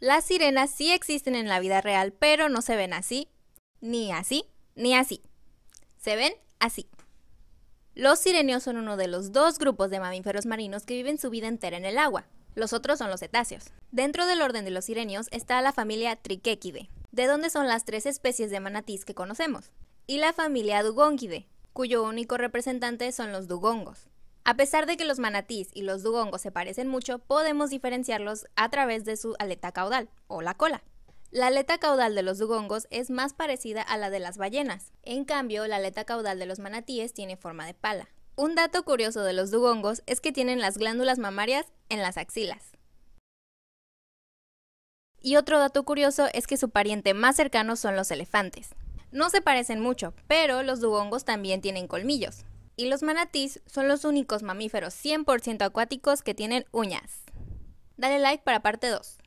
Las sirenas sí existen en la vida real, pero no se ven así, ni así, ni así. Se ven así. Los sirenios son uno de los dos grupos de mamíferos marinos que viven su vida entera en el agua. Los otros son los cetáceos. Dentro del orden de los sirenios está la familia Triquequide, de donde son las tres especies de manatís que conocemos, y la familia Dugongide, cuyo único representante son los dugongos. A pesar de que los manatís y los dugongos se parecen mucho, podemos diferenciarlos a través de su aleta caudal o la cola. La aleta caudal de los dugongos es más parecida a la de las ballenas. En cambio, la aleta caudal de los manatíes tiene forma de pala. Un dato curioso de los dugongos es que tienen las glándulas mamarias en las axilas. Y otro dato curioso es que su pariente más cercano son los elefantes. No se parecen mucho, pero los dugongos también tienen colmillos y los manatís son los únicos mamíferos 100% acuáticos que tienen uñas. Dale like para parte 2.